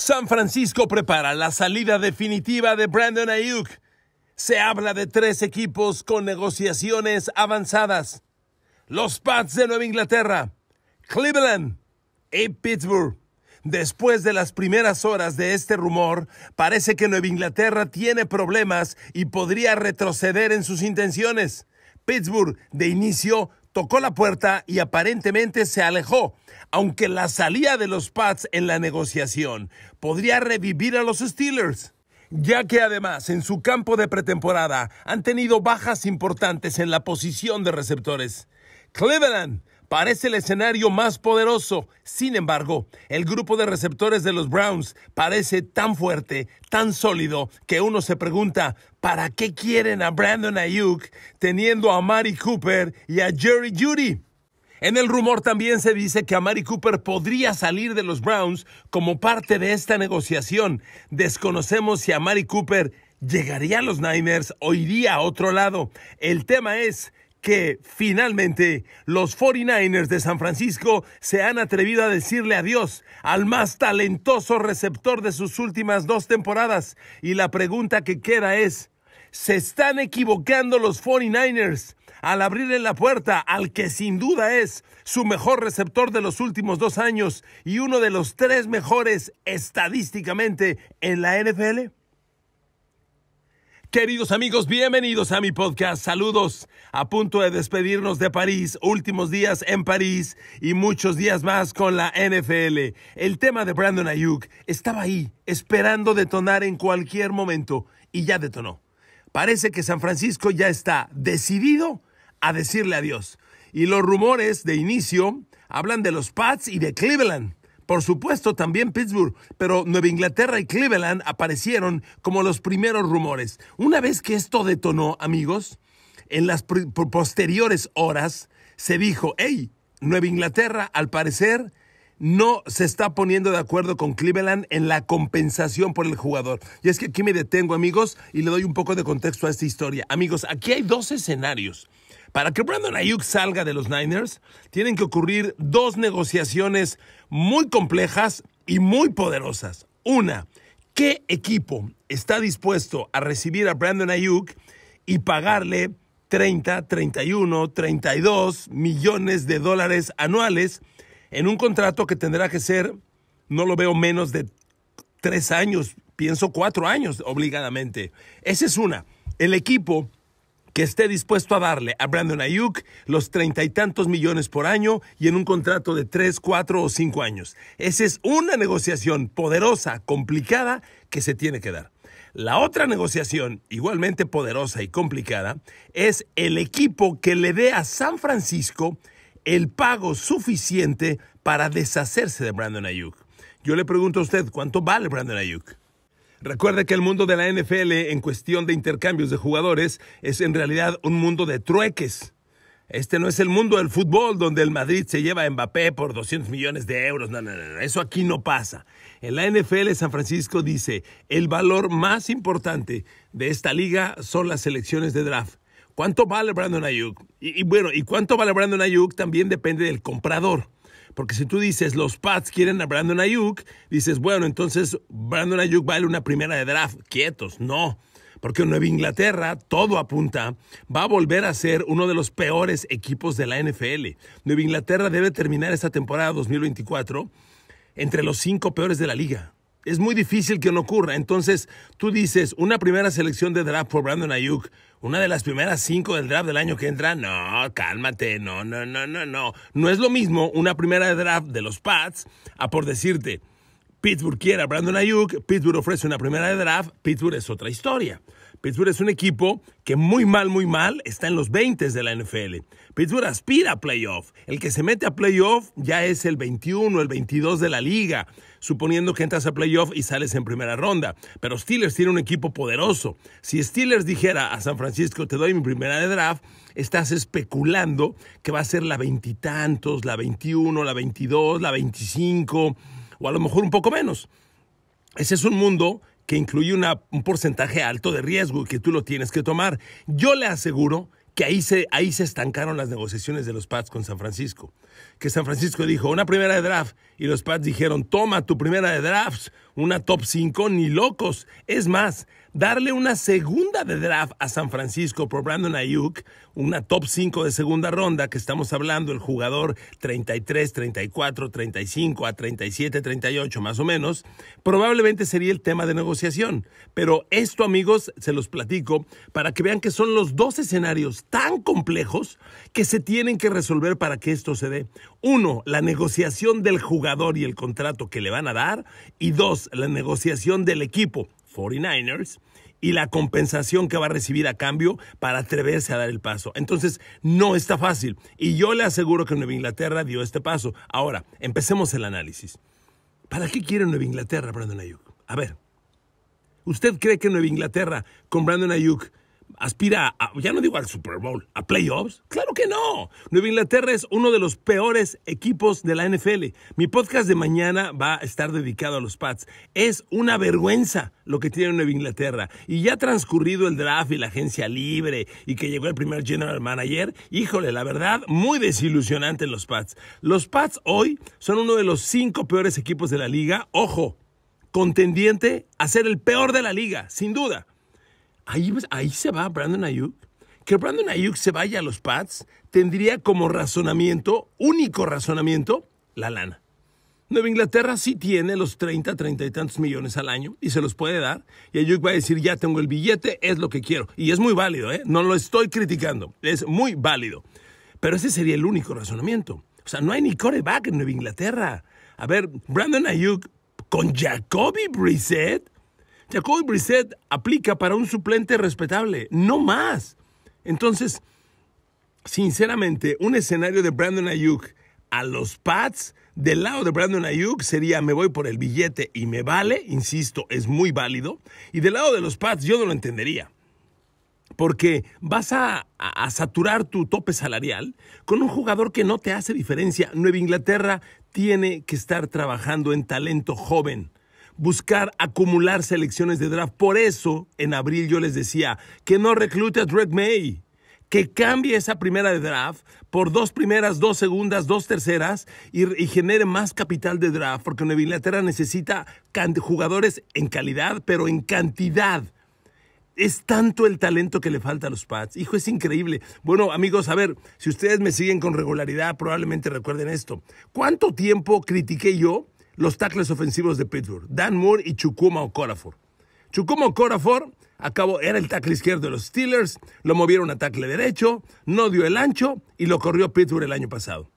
San Francisco prepara la salida definitiva de Brandon Ayuk. Se habla de tres equipos con negociaciones avanzadas. Los Pats de Nueva Inglaterra, Cleveland y Pittsburgh. Después de las primeras horas de este rumor, parece que Nueva Inglaterra tiene problemas y podría retroceder en sus intenciones. Pittsburgh, de inicio, tocó la puerta y aparentemente se alejó, aunque la salida de los Pats en la negociación podría revivir a los Steelers ya que además en su campo de pretemporada han tenido bajas importantes en la posición de receptores. Cleveland parece el escenario más poderoso. Sin embargo, el grupo de receptores de los Browns parece tan fuerte, tan sólido, que uno se pregunta, ¿para qué quieren a Brandon Ayuk teniendo a Mari Cooper y a Jerry Judy? En el rumor también se dice que Amari Cooper podría salir de los Browns como parte de esta negociación. Desconocemos si Amari Cooper llegaría a los Niners o iría a otro lado. El tema es que finalmente los 49ers de San Francisco se han atrevido a decirle adiós al más talentoso receptor de sus últimas dos temporadas. Y la pregunta que queda es, ¿se están equivocando los 49ers al abrirle la puerta al que sin duda es su mejor receptor de los últimos dos años y uno de los tres mejores estadísticamente en la NFL? Queridos amigos, bienvenidos a mi podcast. Saludos a punto de despedirnos de París, últimos días en París y muchos días más con la NFL. El tema de Brandon Ayuk estaba ahí, esperando detonar en cualquier momento y ya detonó. Parece que San Francisco ya está decidido a decirle adiós. Y los rumores de inicio hablan de los Pats y de Cleveland. Por supuesto, también Pittsburgh, pero Nueva Inglaterra y Cleveland aparecieron como los primeros rumores. Una vez que esto detonó, amigos, en las posteriores horas se dijo, hey, Nueva Inglaterra al parecer no se está poniendo de acuerdo con Cleveland en la compensación por el jugador. Y es que aquí me detengo, amigos, y le doy un poco de contexto a esta historia. Amigos, aquí hay dos escenarios para que Brandon Ayuk salga de los Niners, tienen que ocurrir dos negociaciones muy complejas y muy poderosas. Una, ¿qué equipo está dispuesto a recibir a Brandon Ayuk y pagarle 30, 31, 32 millones de dólares anuales en un contrato que tendrá que ser, no lo veo menos de tres años, pienso cuatro años obligadamente. Esa es una. El equipo que esté dispuesto a darle a Brandon Ayuk los treinta y tantos millones por año y en un contrato de tres, cuatro o cinco años. Esa es una negociación poderosa, complicada, que se tiene que dar. La otra negociación, igualmente poderosa y complicada, es el equipo que le dé a San Francisco el pago suficiente para deshacerse de Brandon Ayuk. Yo le pregunto a usted, ¿cuánto vale Brandon Ayuk? Recuerde que el mundo de la NFL en cuestión de intercambios de jugadores es en realidad un mundo de trueques. Este no es el mundo del fútbol donde el Madrid se lleva a Mbappé por 200 millones de euros. No, no, no, eso aquí no pasa. En la NFL San Francisco dice, el valor más importante de esta liga son las selecciones de draft. ¿Cuánto vale Brandon Ayuk? Y, y bueno, y cuánto vale Brandon Ayuk también depende del comprador. Porque si tú dices, los Pats quieren a Brandon Ayuk, dices, bueno, entonces Brandon Ayuk vale una primera de draft. Quietos, no. Porque Nueva Inglaterra, todo apunta, va a volver a ser uno de los peores equipos de la NFL. Nueva Inglaterra debe terminar esta temporada 2024 entre los cinco peores de la liga es muy difícil que no ocurra. Entonces, tú dices, una primera selección de draft por Brandon Ayuk, una de las primeras cinco del draft del año que entra, no, cálmate, no, no, no, no, no. No es lo mismo una primera de draft de los Pats a por decirte, Pittsburgh quiere a Brandon Ayuk, Pittsburgh ofrece una primera de draft, Pittsburgh es otra historia. Pittsburgh es un equipo que muy mal, muy mal está en los 20 de la NFL. Pittsburgh aspira a playoff. El que se mete a playoff ya es el 21, el 22 de la liga, suponiendo que entras a playoff y sales en primera ronda. Pero Steelers tiene un equipo poderoso. Si Steelers dijera a San Francisco, te doy mi primera de draft, estás especulando que va a ser la veintitantos, la 21, la 22, la 25 o a lo mejor un poco menos. Ese es un mundo que incluye un porcentaje alto de riesgo y que tú lo tienes que tomar. Yo le aseguro que ahí se, ahí se estancaron las negociaciones de los Pats con San Francisco. Que San Francisco dijo una primera de draft y los Pats dijeron, toma tu primera de draft, una top 5, ni locos. Es más, darle una segunda de draft a San Francisco por Brandon Ayuk, una top 5 de segunda ronda que estamos hablando, el jugador 33, 34, 35 a 37, 38 más o menos, probablemente sería el tema de negociación. Pero esto amigos, se los platico para que vean que son los dos escenarios tan complejos que se tienen que resolver para que esto se dé. Uno, la negociación del jugador y el contrato que le van a dar. Y dos, la negociación del equipo 49ers, y la compensación que va a recibir a cambio para atreverse a dar el paso. Entonces, no está fácil. Y yo le aseguro que Nueva Inglaterra dio este paso. Ahora, empecemos el análisis. ¿Para qué quiere Nueva Inglaterra Brandon Ayuk? A ver, ¿usted cree que Nueva Inglaterra con Brandon Ayuk aspira, a, ya no digo al Super Bowl, a playoffs? Claro que no. Nueva Inglaterra es uno de los peores equipos de la NFL. Mi podcast de mañana va a estar dedicado a los Pats. Es una vergüenza lo que tiene Nueva Inglaterra. Y ya transcurrido el draft y la agencia libre y que llegó el primer general manager, híjole, la verdad, muy desilusionante en los Pats. Los Pats hoy son uno de los cinco peores equipos de la liga. Ojo, contendiente a ser el peor de la liga, sin duda ahí, se va Brandon Ayuk. Que Brandon Ayuk se vaya a los Pats tendría como razonamiento, único razonamiento, la lana. Nueva Inglaterra sí tiene los 30, 30 y tantos millones al año y se los puede dar. Y Ayuk va a decir, ya tengo el billete, es lo que quiero. Y es muy válido, ¿eh? No lo estoy criticando, es muy válido. Pero ese sería el único razonamiento. O sea, no hay ni coreback en Nueva Inglaterra. A ver, Brandon Ayuk con Jacoby Brissett Jacob Brissett aplica para un suplente respetable, no más. Entonces, sinceramente, un escenario de Brandon Ayuk a los Pats del lado de Brandon Ayuk sería me voy por el billete y me vale, insisto, es muy válido. Y del lado de los Pats yo no lo entendería. Porque vas a saturar tu tope salarial con un jugador que no te hace diferencia. Nueva Inglaterra tiene que estar trabajando en talento joven buscar acumular selecciones de draft. Por eso, en abril yo les decía que no reclute a Drake May, que cambie esa primera de draft por dos primeras, dos segundas, dos terceras y, y genere más capital de draft, porque Nueva Inglaterra necesita jugadores en calidad, pero en cantidad. Es tanto el talento que le falta a los Pats. Hijo, es increíble. Bueno, amigos, a ver, si ustedes me siguen con regularidad, probablemente recuerden esto. ¿Cuánto tiempo critiqué yo los tackles ofensivos de Pittsburgh, Dan Moore y Chukuma Okorafor. Chukuma Okorafor acabó, era el tackle izquierdo de los Steelers, lo movieron a tackle derecho, no dio el ancho y lo corrió Pittsburgh el año pasado.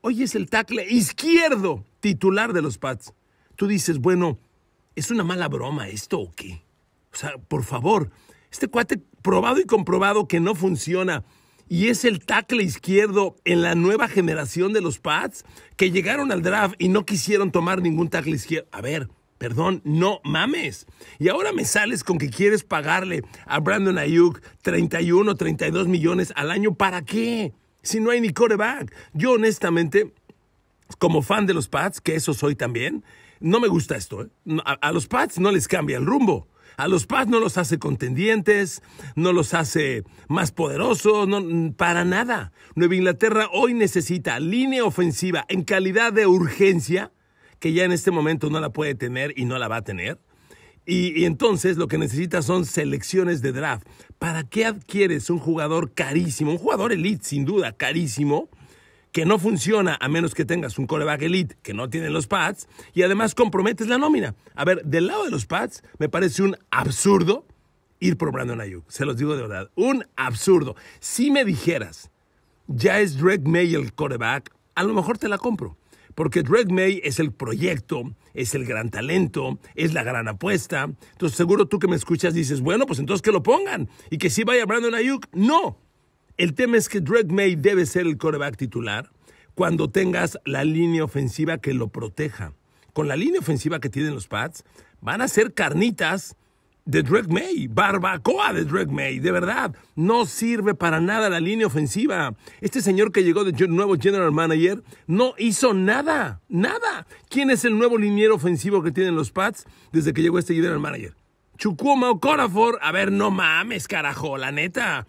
Hoy es el tackle izquierdo titular de los Pats. Tú dices, bueno, ¿es una mala broma esto o qué? O sea, por favor, este cuate probado y comprobado que no funciona y es el tackle izquierdo en la nueva generación de los Pats que llegaron al draft y no quisieron tomar ningún tackle izquierdo. A ver, Perdón, no mames. Y ahora me sales con que quieres pagarle a Brandon Ayuk 31, 32 millones al año. ¿Para qué? Si no hay ni coreback. Yo honestamente, como fan de los Pats, que eso soy también, no me gusta esto. ¿eh? a los Pats no les cambia el rumbo. A los Pats no los hace contendientes, no los hace más poderosos, para nada. Nueva Inglaterra hoy necesita línea ofensiva en calidad de urgencia, que ya en este momento no la puede tener y no la va a tener. Y, entonces lo que necesita son selecciones de draft. ¿Para qué adquieres un jugador carísimo, un jugador elite sin duda, carísimo, que no funciona a menos que tengas un coreback elite que no tiene los pads y además comprometes la nómina. A ver, del lado de los pads me parece un absurdo ir por Brandon Ayuk, se los digo de verdad, un absurdo. Si me dijeras, ya es Drake May el coreback, a lo mejor te la compro. Porque Drake May es el proyecto, es el gran talento, es la gran apuesta. Entonces seguro tú que me escuchas dices, bueno, pues entonces que lo pongan y que si vaya Brandon Ayuk. No, el tema es que Drake May debe ser el coreback titular cuando tengas la línea ofensiva que lo proteja. Con la línea ofensiva que tienen los Pats, van a ser carnitas de Drake May, barbacoa de Drake May, de verdad. No sirve para nada la línea ofensiva. Este señor que llegó de nuevo general manager no hizo nada, nada. ¿Quién es el nuevo liniero ofensivo que tienen los Pats desde que llegó este general manager? Chukwuma Okorafor. A ver, no mames, carajo, la neta.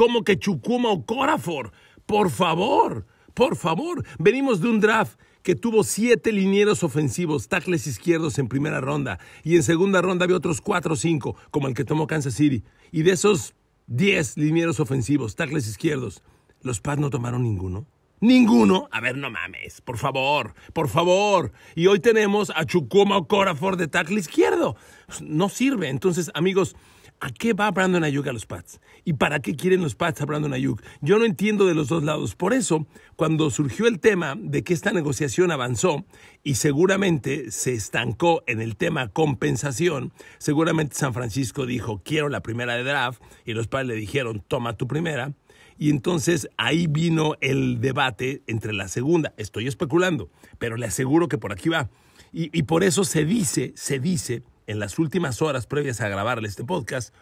¿Cómo que Chukuma o Corafor. Por favor, por favor. Venimos de un draft que tuvo siete linieros ofensivos, tackles izquierdos en primera ronda. Y en segunda ronda había otros cuatro o cinco, como el que tomó Kansas City. Y de esos diez linieros ofensivos, tackles izquierdos, los Pats no tomaron ninguno. Ninguno. A ver, no mames. Por favor, por favor. Y hoy tenemos a o Corafor de tackle izquierdo. No sirve. Entonces, amigos, ¿A qué va Brandon Ayuk a los Pats? ¿Y para qué quieren los Pats a Brandon Ayuk? Yo no entiendo de los dos lados. Por eso, cuando surgió el tema de que esta negociación avanzó y seguramente se estancó en el tema compensación, seguramente San Francisco dijo, quiero la primera de draft, y los Pats le dijeron, toma tu primera. Y entonces ahí vino el debate entre la segunda. Estoy especulando, pero le aseguro que por aquí va. Y, y, por eso se dice, se dice en las últimas horas previas a grabarle este podcast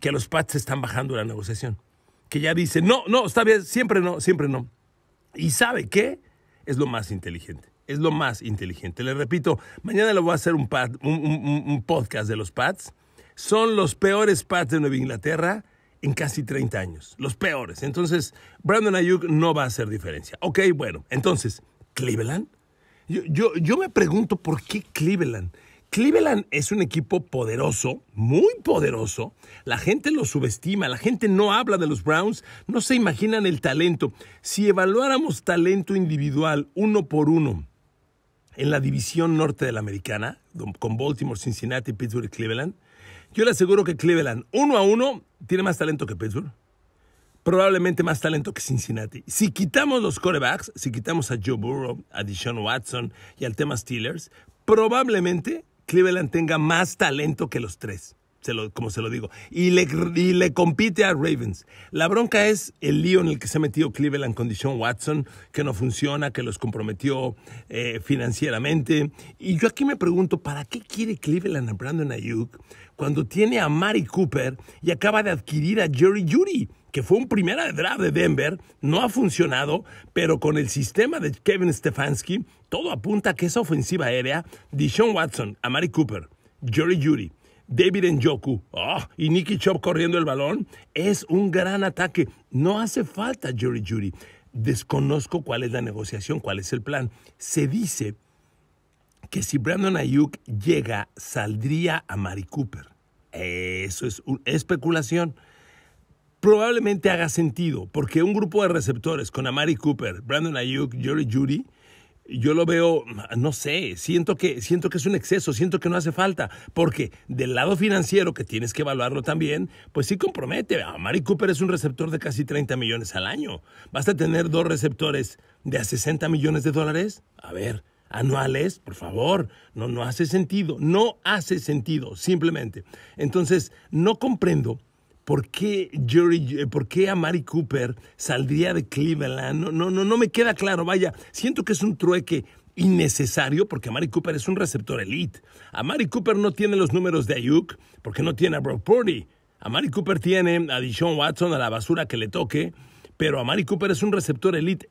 que los Pats están bajando la negociación. Que ya dice no, no, está bien, siempre no, siempre no. ¿Y sabe qué? Es lo más inteligente. Es lo más inteligente. Le repito, mañana le voy a hacer un, pad, un, podcast de los Pats. Son los peores Pats de Nueva Inglaterra en casi 30 años. Los peores. Entonces, Brandon Ayuk no va a hacer diferencia. Ok, bueno. Entonces, Cleveland. yo, yo me pregunto por qué Cleveland. Cleveland es un equipo poderoso, muy poderoso. La gente lo subestima, la gente no habla de los Browns, no se imaginan el talento. Si evaluáramos talento individual uno por uno en la división norte de la americana, con Baltimore, Cincinnati, Pittsburgh y Cleveland, yo le aseguro que Cleveland, uno a uno, tiene más talento que Pittsburgh. Probablemente más talento que Cincinnati. Si quitamos los corebacks, si quitamos a Joe Burrow, a Deshaun Watson y al tema Steelers, probablemente Cleveland tenga más talento que los tres. como se lo digo, y le, compite a Ravens. La bronca es el lío en el que se ha metido Cleveland con Deshaun Watson, que no funciona, que los comprometió eh, financieramente. Y yo aquí me pregunto, ¿para qué quiere Cleveland a Brandon Ayuk cuando tiene a Mari Cooper y acaba de adquirir a Jerry Judy? que fue un primer draft de Denver, no ha funcionado, pero con el sistema de Kevin Stefanski, todo apunta a que esa ofensiva aérea, Deshaun Watson, Amari Cooper, Jerry Judy, David Njoku ah, y Nicky Chop corriendo el balón, es un gran ataque. No hace falta Jerry Judy. Desconozco cuál es la negociación, cuál es el plan. Se dice que si Brandon Ayuk llega, saldría a Cooper. Eso es especulación probablemente haga sentido, porque un grupo de receptores con Amari Cooper, Brandon Ayuk, Jerry Judy, yo lo veo, no sé, siento que, siento que es un exceso, siento que no hace falta, porque del lado financiero, que tienes que evaluarlo también, pues sí compromete. Amari Cooper es un receptor de casi 30 millones al año. ¿Vas a tener dos receptores de a 60 millones de dólares? A ver, anuales, por favor. No, no hace sentido, no hace sentido, simplemente. Entonces, no comprendo ¿Por qué, Jerry, eh, ¿Por qué Amari Cooper saldría de Cleveland? No, no, no, no me queda claro. Vaya, siento que es un trueque innecesario porque Mary Cooper es un receptor elite. Mary Cooper no tiene los números de Ayuk porque no tiene a Brock Purdy. Mary Cooper tiene a Dishon Watson a la basura que le toque, pero a Mary Cooper es un receptor elite.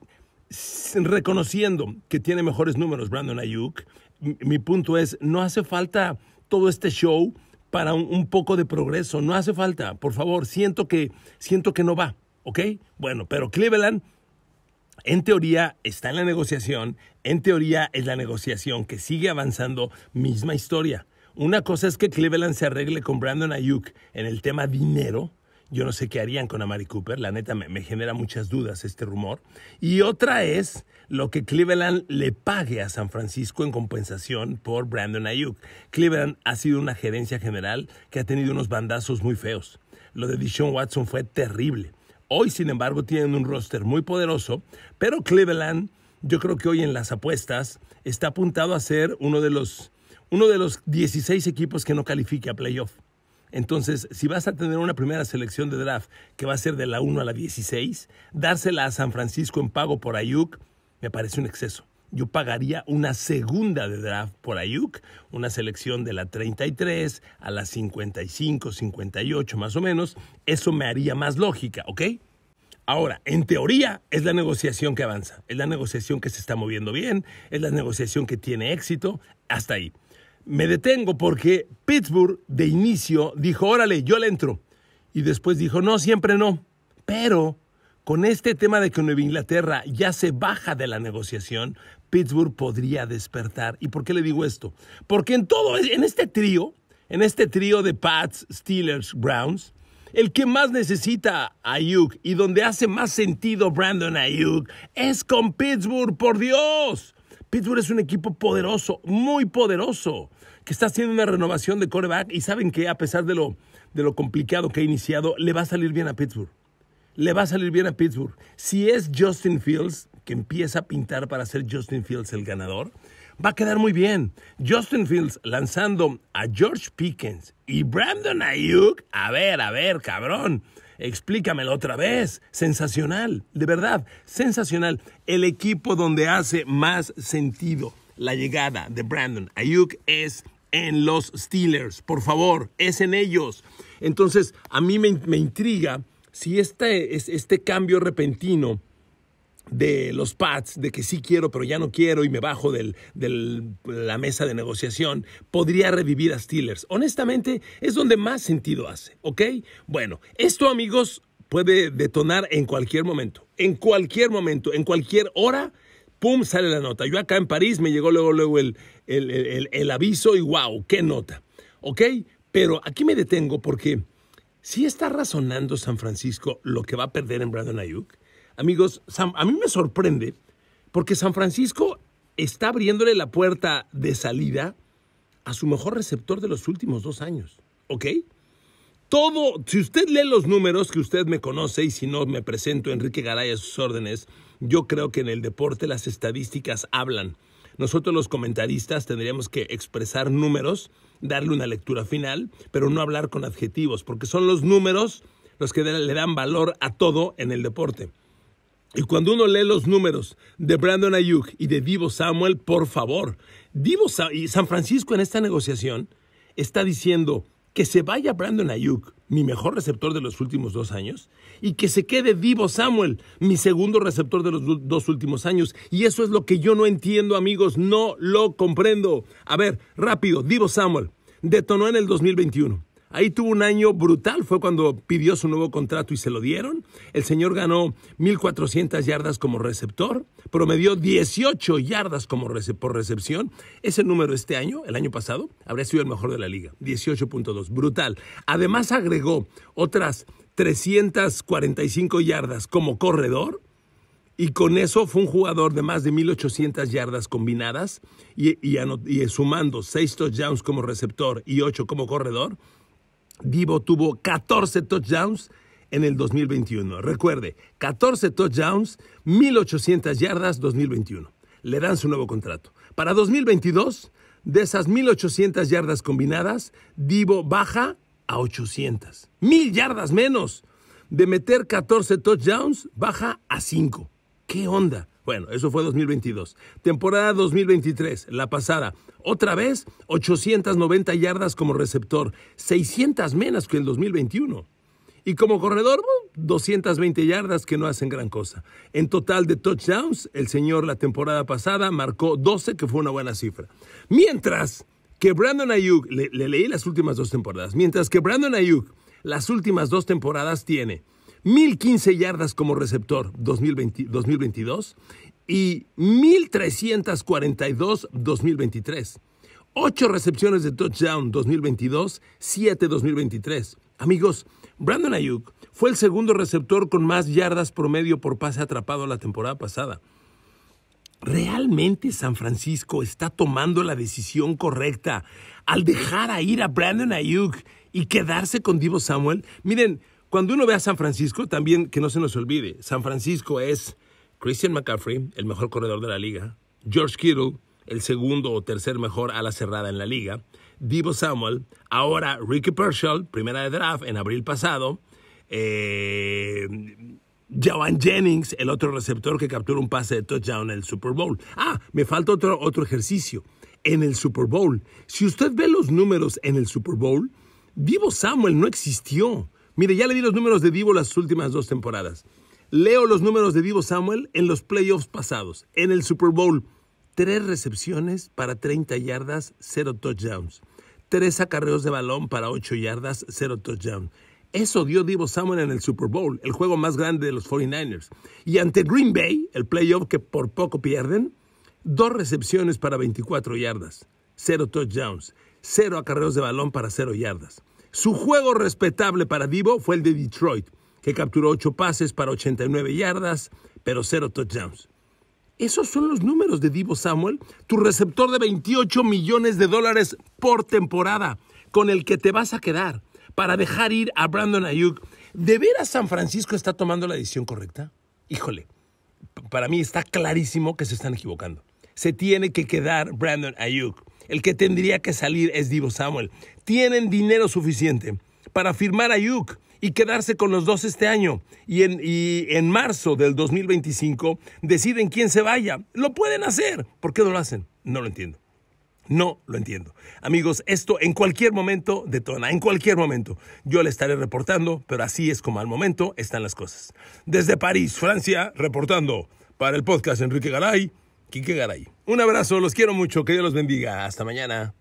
Reconociendo que tiene mejores números Brandon Ayuk, mi punto es, no hace falta todo este show para un, poco de progreso. No hace falta, por favor, siento que, siento que no va, ¿ok? Bueno, pero Cleveland, en teoría, está en la negociación, en teoría es la negociación que sigue avanzando, misma historia. Una cosa es que Cleveland se arregle con Brandon Ayuk en el tema dinero, yo no sé qué harían con Amari Cooper, la neta me, genera muchas dudas este rumor. Y otra es lo que Cleveland le pague a San Francisco en compensación por Brandon Ayuk. Cleveland ha sido una gerencia general que ha tenido unos bandazos muy feos. Lo de Deshaun Watson fue terrible. Hoy, sin embargo, tienen un roster muy poderoso, pero Cleveland, yo creo que hoy en las apuestas, está apuntado a ser uno de los, uno de los 16 equipos que no califique a playoff. Entonces, si vas a tener una primera selección de draft que va a ser de la 1 a la 16, dársela a San Francisco en pago por Ayuk me parece un exceso. Yo pagaría una segunda de draft por Ayuk, una selección de la 33 a la 55, 58 más o menos. Eso me haría más lógica, ¿ok? Ahora, en teoría es la negociación que avanza, es la negociación que se está moviendo bien, es la negociación que tiene éxito, hasta ahí. Me detengo porque Pittsburgh de inicio dijo, órale, yo le entro. Y después dijo, no, siempre no. Pero con este tema de que Nueva Inglaterra ya se baja de la negociación, Pittsburgh podría despertar. ¿Y por qué le digo esto? Porque en todo, en este trío, en este trío de Pats, Steelers, Browns, el que más necesita a Ayuk y donde hace más sentido Brandon Ayuk es con Pittsburgh, por Dios. Pittsburgh es un equipo poderoso, muy poderoso que está haciendo una renovación de coreback y saben que a pesar de lo, de lo complicado que ha iniciado, le va a salir bien a Pittsburgh. Le va a salir bien a Pittsburgh. Si es Justin Fields, que empieza a pintar para ser Justin Fields el ganador, va a quedar muy bien. Justin Fields lanzando a George Pickens y Brandon Ayuk. A ver, a ver, cabrón. Explícamelo otra vez. Sensacional, de verdad, sensacional. El equipo donde hace más sentido la llegada de Brandon Ayuk es en los Steelers. Por favor, es en ellos. Entonces, a mí me, intriga si este, este cambio repentino de los Pats, de que sí quiero, pero ya no quiero y me bajo de la mesa de negociación, podría revivir a Steelers. Honestamente, es donde más sentido hace, ¿ok? Bueno, esto amigos puede detonar en cualquier momento, en cualquier momento, en cualquier hora pum, sale la nota. Yo acá en París me llegó luego, luego el, aviso y wow, qué nota. ¿Ok? Pero aquí me detengo porque si está razonando San Francisco lo que va a perder en Brandon Ayuk, amigos, a mí me sorprende porque San Francisco está abriéndole la puerta de salida a su mejor receptor de los últimos dos años. ¿Ok? Todo, si usted lee los números que usted me conoce y si no me presento, Enrique Garay a sus órdenes, yo creo que en el deporte las estadísticas hablan. Nosotros los comentaristas tendríamos que expresar números, darle una lectura final, pero no hablar con adjetivos, porque son los números los que le dan valor a todo en el deporte. Y cuando uno lee los números de Brandon Ayuk y de Divo Samuel, por favor, Divo y San Francisco en esta negociación está diciendo que se vaya Brandon Ayuk, mi mejor receptor de los últimos dos años, y que se quede Divo Samuel, mi segundo receptor de los dos últimos años. Y eso es lo que yo no entiendo, amigos, no lo comprendo. A ver, rápido, Divo Samuel detonó en el 2021. Ahí tuvo un año brutal, fue cuando pidió su nuevo contrato y se lo dieron. El señor ganó 1.400 yardas como receptor, promedió 18 yardas como por recepción. Ese número este año, el año pasado, habría sido el mejor de la liga, 18.2, brutal. Además agregó otras 345 yardas como corredor. Y con eso fue un jugador de más de 1.800 yardas combinadas y, y sumando 6 touchdowns como receptor y 8 como corredor, Divo tuvo 14 touchdowns en el 2021. Recuerde, 14 touchdowns, 1800 yardas 2021. Le dan su nuevo contrato. Para 2022, de esas 1800 yardas combinadas, Divo baja a 800. Mil yardas menos. De meter 14 touchdowns, baja a 5. ¿Qué onda? Bueno, eso fue 2022. Temporada 2023, la pasada. Otra vez, 890 yardas como receptor, 600 menos que en 2021. Y como corredor, 220 uh, yardas que no hacen gran cosa. En total de touchdowns, el señor la temporada pasada marcó 12, que fue una buena cifra. Mientras que Brandon Ayuk, le, le leí las últimas dos temporadas, mientras que Brandon Ayuk las últimas dos temporadas tiene 1015 yardas como receptor 2022 y 1342 2023. Ocho recepciones de touchdown 2022, 7 2023. Amigos, Brandon Ayuk fue el segundo receptor con más yardas promedio por pase atrapado la temporada pasada. ¿Realmente San Francisco está tomando la decisión correcta al dejar a ir a Brandon Ayuk y quedarse con Divo Samuel? Miren, cuando uno ve a San Francisco, también que no se nos olvide, San Francisco es Christian McCaffrey, el mejor corredor de la liga, George Kittle, el segundo o tercer mejor ala cerrada en la liga, Divo Samuel, ahora Ricky Pershall, primera de draft en abril pasado, eh, Jennings, el otro receptor que captura un pase de touchdown en el Super Bowl. Ah, me falta otro, otro ejercicio. En el Super Bowl, si usted ve los números en el Super Bowl, Divo Samuel no existió. Mire, ya le di los números de Divo las últimas dos temporadas. Leo los números de Divo Samuel en los playoffs pasados, en el Super Bowl. Tres recepciones para 30 yardas, cero touchdowns. Tres acarreos de balón para ocho yardas, cero touchdowns. Eso dio Divo Samuel en el Super Bowl, el juego más grande de los 49ers. Y ante Green Bay, el playoff que por poco pierden, dos recepciones para 24 yardas, cero touchdowns, cero acarreos de balón para cero yardas. Su juego respetable para Divo fue el de Detroit, que capturó 8 pases para 89 yardas, pero 0 touchdowns. Esos son los números de Divo Samuel, tu receptor de 28 millones de dólares por temporada, con el que te vas a quedar para dejar ir a Brandon Ayuk. ¿De veras San Francisco está tomando la decisión correcta? Híjole, para mí está clarísimo que se están equivocando. Se tiene que quedar Brandon Ayuk. El que tendría que salir es Divo Samuel. Tienen dinero suficiente para firmar a Yuk y quedarse con los dos este año. Y en, y en marzo del 2025 deciden quién se vaya. Lo pueden hacer. ¿Por qué no lo hacen? No lo entiendo. No lo entiendo. Amigos, esto en cualquier momento detona, en cualquier momento. Yo le estaré reportando, pero así es como al momento están las cosas. Desde París, Francia, reportando para el podcast Enrique Garay. Garay. Un abrazo, los quiero mucho, que Dios los bendiga. Hasta mañana.